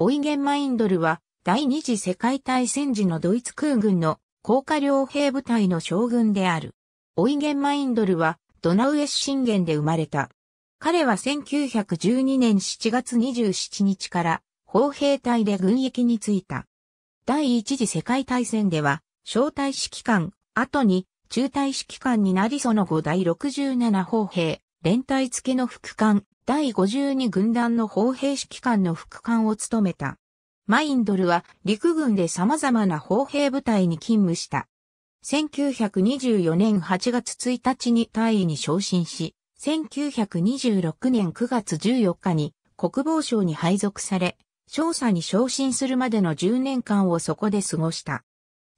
オイゲンマインドルは、第二次世界大戦時のドイツ空軍の高架両兵部隊の将軍である。オイゲンマインドルは、ドナウエス信玄で生まれた。彼は1912年7月27日から、砲兵隊で軍役に就いた。第一次世界大戦では、小隊指揮官、後に中隊指揮官になりその後第67砲兵連隊付けの副官、第52軍団の砲兵指揮官の副官を務めた。マインドルは陸軍で様々な砲兵部隊に勤務した。1924年8月1日に大尉に昇進し、1926年9月14日に国防省に配属され、少佐に昇進するまでの10年間をそこで過ごした。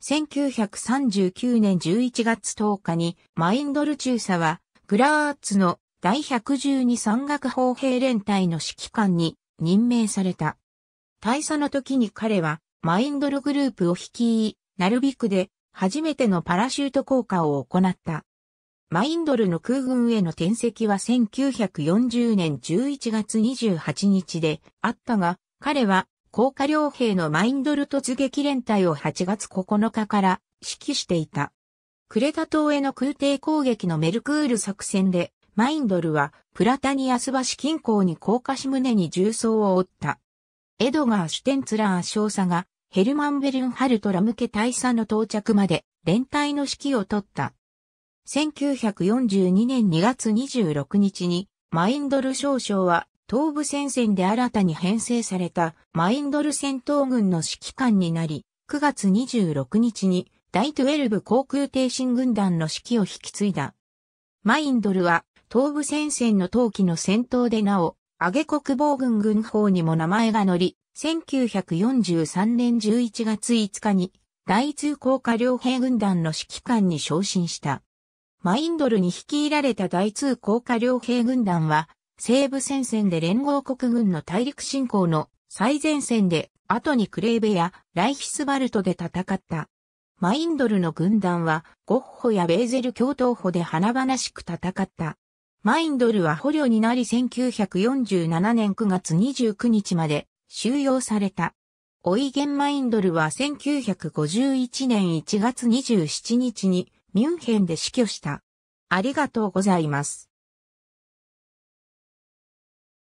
1939年11月10日にマインドル中佐はグラーツの第112山岳砲兵連隊の指揮官に任命された。大佐の時に彼はマインドルグループを率い、ナルビクで初めてのパラシュート降下を行った。マインドルの空軍への転籍は1940年11月28日であったが、彼は降下両兵のマインドル突撃連隊を8月9日から指揮していた。クレタ島への空挺攻撃のメルクール作戦でマインドルはプラタニアス橋近郊に高架し胸に重装を負った。エドガー・シュテンツラー少佐がヘルマンベルンハルトラ向け大佐の到着まで連帯の指揮を取った。1942年2月26日にマインドル少将は東部戦線で新たに編成されたマインドル戦闘軍の指揮官になり、9月26日に第12航空挺進軍団の指揮を引き継いだ。マインドルは東部戦線の冬季の戦闘でなお、アゲ国防軍軍法にも名前が載り、1943年11月5日に、第通高下両兵軍団の指揮官に昇進した。マインドルに率いられた第通高下両兵軍団は、西部戦線で連合国軍の大陸侵攻の最前線で、後にクレーベやライヒスバルトで戦った。マインドルの軍団は、ゴッホやベーゼル共闘歩で華々しく戦った。マインドルは捕虜になり1947年9月29日まで収容された。オイゲン・マインドルは1951年1月27日にミュンヘンで死去した。ありがとうございます。